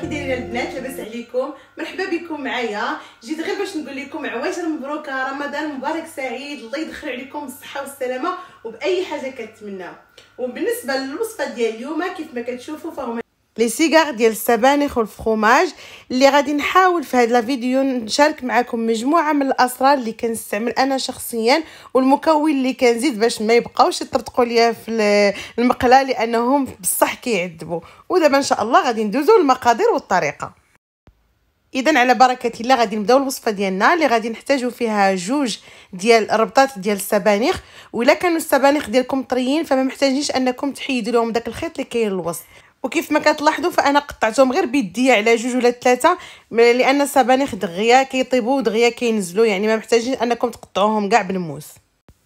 كي دايرين البنات لاباس عليكم مرحبا بكم معايا جيت غير باش نقول لكم عواشر مبروكه رمضان مبارك سعيد الله يدخل عليكم بالصحه والسلامه وباي حاجه كنتمناو وبالنسبه للوصفه ديال اليوم كيف ما كتشوفوا فهم لي سيغار ديال السبانخ والفخوماج اللي غادي نحاول في هاد لا فيديو نشارك معكم مجموعه من الاسرار اللي كنستعمل انا شخصيا والمكون اللي كنزيد باش ما يبقاوش يطرطقوا ليا في المقله لانهم بصح كيعذبوا ودابا ان شاء الله غادي ندوزو للمقادير والطريقه اذا على بركه الله غادي نبداو الوصفه ديالنا اللي غادي نحتاجو فيها جوج ديال ربطات ديال السبانخ ولا كانوا السبانخ ديالكم طريين فما محتاجينش انكم تحيدوا لهم داك الخيط اللي كاين الوسط وكيف ما كتلاحظوا فانا قطعتهم غير بيديا على جوج ولا ثلاثه لان الصبانيخ دغيا كيطيبوا ودغيا كينزلوا يعني ما محتاجين انكم تقطعوهم كاع بالموس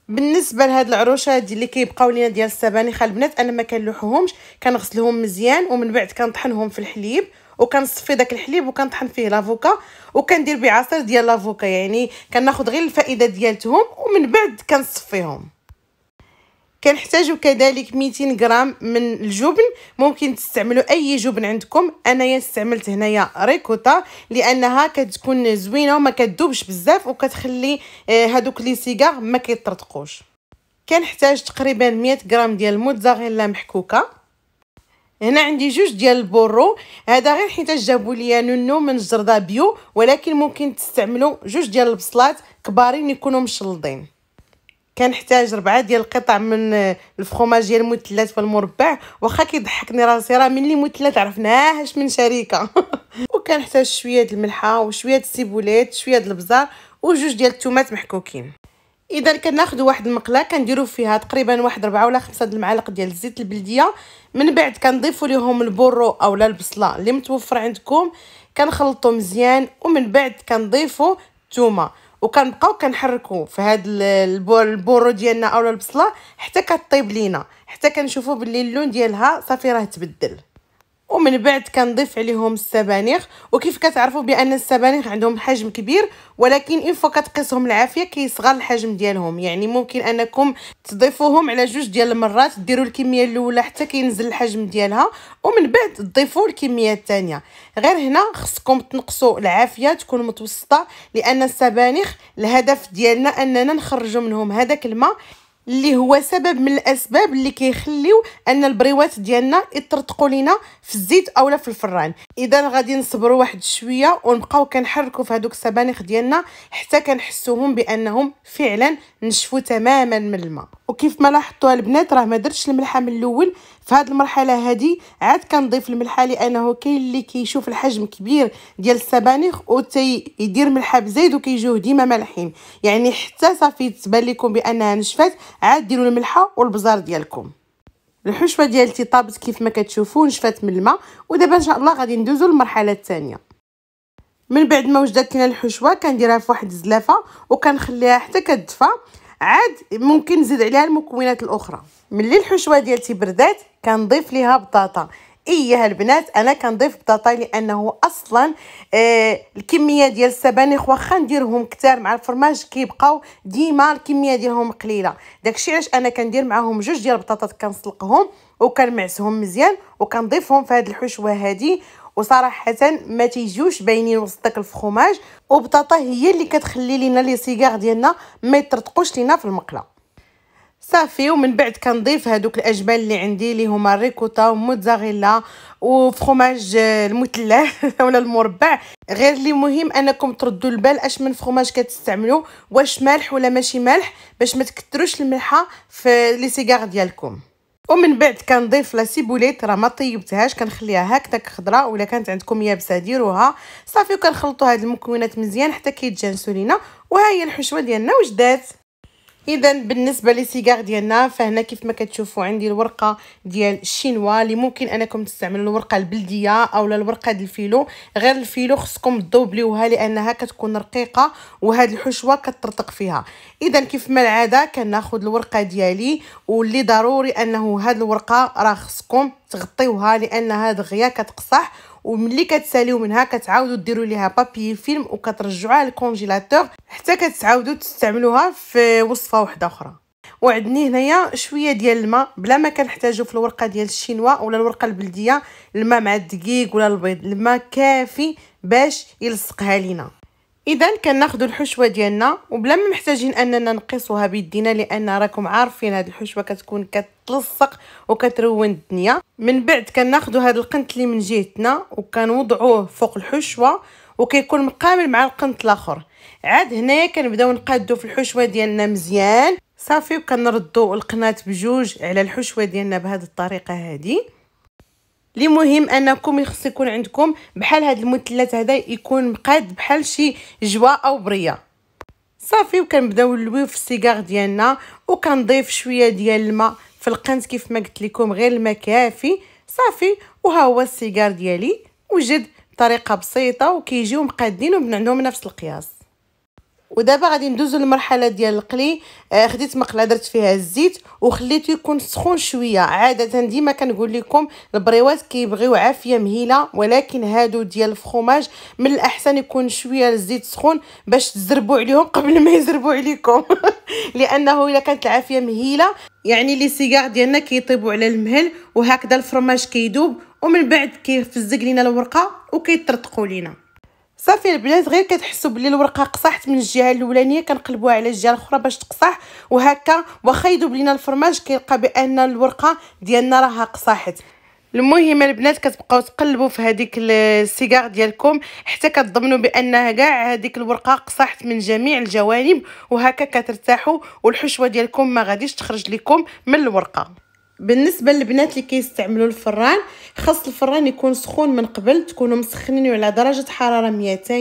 بالنسبه لهاد العروشه دي اللي كيبقاو لينا ديال السبانخ البنات انا ما كنلوحوهمش كنغسلهم مزيان ومن بعد كنطحنهم في الحليب وكنصفي داك الحليب وكنطحن فيه لافوكا وكندير بعصير عصير ديال لافوكا يعني كناخذ غير الفائده ديالتهم ومن بعد كنصفيهم كنحتاجو كذلك 200 غرام من الجبن ممكن تستعملوا اي جبن عندكم انايا استعملت هنايا ريكوتا لانها كتكون زوينه وما كتذوبش بزاف وكتخلي آه، هادوك لي سيغار ما كيطرطقوش كنحتاج تقريبا 100 غرام ديال الموتزاريلا محكوكه هنا عندي جوج ديال البورو هذا غير حيت جابوا ليا نونو من الجرده بيو ولكن ممكن تستعملوا جوج ديال البصلات كبارين يكونوا مشلضين كنحتاج ربعه ديال القطع من الفخوماج ديال المثلث والمربع واخا كيضحكني راسي راه ملي مثلث عرفناهاش من شركه وكنحتاج شويه د الملحه وشويه د السيبوليت شويه د البزار وجوج ديال الثومات محكوكين اذا كناخذ واحد المقله كنديروا فيها تقريبا واحد ربعه ولا خمسه د المعالق ديال الزيت البلديه من بعد كنضيفوا ليهم البرو اولا البصله اللي متوفر عندكم كنخلطوا مزيان ومن بعد كنضيفوا الثومه وكنبقاو كنحركو في هاد البورو ديالنا اولا البصله حتى كطيب لينا حتى كنشوفو باللي اللون ديالها صافي راه تبدل ومن بعد كنضيف عليهم السبانخ وكيف كتعرفوا بان السبانخ عندهم حجم كبير ولكن ان فوا كتقيسهم العافيه كيصغر الحجم ديالهم يعني ممكن انكم تضيفوهم على جوج ديال المرات ديروا الكميه الاولى حتى كينزل الحجم ديالها ومن بعد تضيفوا الكميه الثانيه غير هنا خصكم تنقصوا العافيه تكون متوسطه لان السبانخ الهدف ديالنا اننا نخرجوا منهم هذاك الماء اللي هو سبب من الاسباب اللي كيخليو ان البريوات ديالنا يطرطقوا لينا في الزيت اولا في الفران اذا غادي نصبروا واحد شويه ونبقاو كنحركوا في هذوك السبانخ ديالنا حتى كنحسوهم بانهم فعلا نشفوا تماما من الماء وكيف ما لاحظتوا البنات راه ما درتش الملحه من الاول في هذه المرحله هذه عاد كنضيف الملحه لانه كاين اللي كيشوف الحجم كبير ديال السبانخ يدير ملحه بزايد وكيجيوه ديما مالحين يعني حتى صافي تبان لكم بانها نشفات عاد ديروا الملحه والبزار ديالكم الحشوه ديالتي طابت كيف ما كتشوفوا نشفات من الماء ودابا ان شاء الله غادي ندوزوا للمرحله الثانيه من بعد ما وجدت لنا الحشوه كنديرها في واحد الزلافه وكنخليها حتى كتدفى عاد ممكن نزيد عليها المكونات الاخرى ملي الحشوه ديالتي بردات كنضيف ليها بطاطا ايها البنات انا كنضيف بطاطا لانه اصلا آه الكميه ديال السبانخ واخا نديرهم كتار مع الفرماج كيبقاو ديما الكميه ديالهم قليله داكشي علاش انا كندير معاهم جوج ديال البطاطا كنسلقهم وكنمعسهم مزيان وكنضيفهم في هاد الحشوه هادي وصراحه ما تيجيوش باينين وسط داك الفخوماج وبطاطا هي اللي كتخلي لينا لي سيغار ديالنا ما يترتقوش لينا في المقله صافي ومن بعد كنضيف هذوك الاجبال اللي عندي اللي هما الريكوتا وموتزاريلا وفخوماج آه، المثلث ولا المربع غير اللي مهم انكم تردوا البال اش من فخوماج كتستعملوا واش مالح ولا ماشي مالح باش ما تكثروش الملحه في لي سيغار ديالكم ومن بعد كنضيف لا سيبوليت راه ما طيبتهاش كنخليها هكذاك خضراء ولا كانت عندكم يابسه ديروها صافي وكنخلطوا هاد المكونات مزيان حتى كيتجانسوا لينا وها هي الحشوه ديالنا وجدات اذا بالنسبه لي ديالنا فهنا كيف ما كتشوفوا عندي الورقه ديال الشينوا اللي ممكن انكم تستعملوا الورقه البلديه اولا الورقه ديال الفيلو غير الفيلو خصكم تضوبليوها لانها كتكون رقيقه وهاد الحشوه كترتق فيها اذا كيف ما العاده كناخذ الورقه ديالي واللي ضروري انه هاد الورقه راه خصكم تغطيوها لانها دغيا كتقصح وملي كتساليو منها كتعاودوا ديروا ليها بابي فيلم وكترجعوها للكونجيلاتور حتى كتعاودوا تستعملوها في وصفه واحده اخرى وعدني هنايا شويه ديال الماء بلا ما كنحتاجو في الورقه ديال الشينوا ولا الورقه البلديه الماء مع الدقيق ولا البيض الماء كافي باش يلصقها لينا اذا كناخذوا الحشوه ديالنا وبلا ما محتاجين اننا نقصوها بيدينا لان راكم عارفين هاد الحشوه كتكون كتلصق وكترون الدنيا من بعد كناخذوا هاد القنت اللي من جهتنا وكنوضعوه فوق الحشوه وكيكون مقامل مع القنت الاخر عاد هنايا كنبداو نقادو في الحشوه ديالنا مزيان صافي وكنردو القناه بجوج على الحشوه ديالنا بهاد الطريقه هذه اللي مهم انكم يخص يكون عندكم بحال هاد المثلث هذا يكون مقاد بحال شي جوا او بريه صافي وكنبداو نلويو في السيغار ديالنا وكنضيف شويه ديال الماء في القنت كيف ما قلت لكم غير الماء كافي صافي وها هو السيغار ديالي وجد بطريقه بسيطه وكيجيو مقادين وبنعنهم نفس القياس ودابا غادي ندوزو للمرحله ديال القلي آه خديت مقله درت فيها الزيت وخليته يكون سخون شويه عاده ديما كنقول لكم البريوات كيبغيو عافيه مهيله ولكن هادو ديال الفخوماج من الاحسن يكون شويه الزيت سخون باش تزربوا عليهم قبل ما يزربوا عليكم لانه الا كانت العافيه مهيله يعني لي سيغار ديالنا كيطيبوا على المهل وهكذا الفرماج كيدوب ومن بعد كيفزق لينا الورقه وكيطرطقوا لينا صافي البنات غير كتحسوا بلي الورقه قصحت من الجهه الاولانيه كنقلبوها على الجهه الاخرى باش تقصح وهكا واخا يذوب لينا الفرماج كيلقى بان الورقه ديالنا راها قصحت المهم البنات كتبقاو تقلبوا في هذيك السيجار ديالكم حتى كتضمنوا بان كاع هذيك الورقه قصحت من جميع الجوانب وهكا كترتاحوا والحشوه ديالكم ما غاديش تخرج لكم من الورقه بالنسبه للبنات اللي كيستعملوا الفران خاص الفران يكون سخون من قبل تكونوا مسخنينه على درجه حراره 200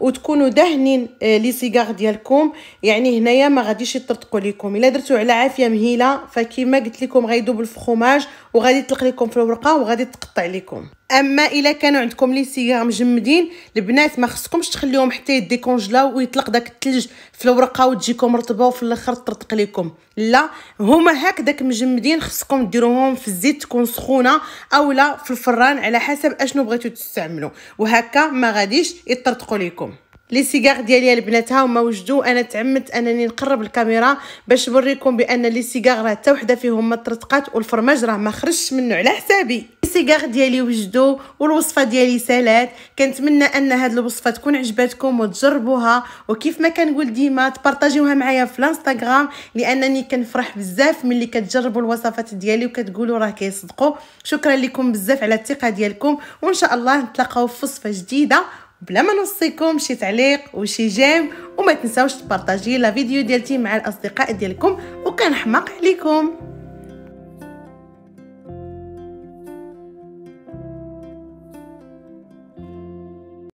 وتكونوا دهنين آه، لي سيغار ديالكم يعني هنايا ما غاديش يطرطقوا لكم الا درتو على عافيه مهيله فكما قلت لكم غيذوب الفخوماج وغادي تلق لكم في الورقه وغادي تقطع لكم اما الا كانوا عندكم لي سيغ مجمدين البنات ما خصكمش تخليهم حتى يديكونجلاو ويطلق داك الثلج في الورقه وتجيكم رطبه وفي الاخر ترطق لكم لا هما هكذاك مجمدين خصكم ديروهم في الزيت تكون سخونه اولا في الفران على حسب اشنو بغيتو تستعملوا وهكا ما غاديش يطرطقوا لكم لي سيغار ديالي البنات ها هما وجدوا انا تعمدت انني نقرب الكاميرا باش نوريكم بان لي سيغار راه حتى وحده فيهم ما طرطقات والفرماج راه ما خرجش منه على حسابي سيغار ديالي وجدوا والوصفه ديالي سالات كنتمنى ان هاد الوصفه تكون عجبتكم وتجربوها وكيف ما كنقول ديما تبارطاجيوها معايا في الانستغرام لانني كنفرح بزاف ملي كتجربوا الوصفات ديالي وكتقولوا راه كيصدقوا شكرا لكم بزاف على الثقه ديالكم وان شاء الله نتلاقاو في وصفه جديده بلا ما نوصيكم شي تعليق وشي جيم وما تنساوش تبارطاجي لا فيديو ديالتي مع الاصدقاء ديالكم وكنحماق عليكم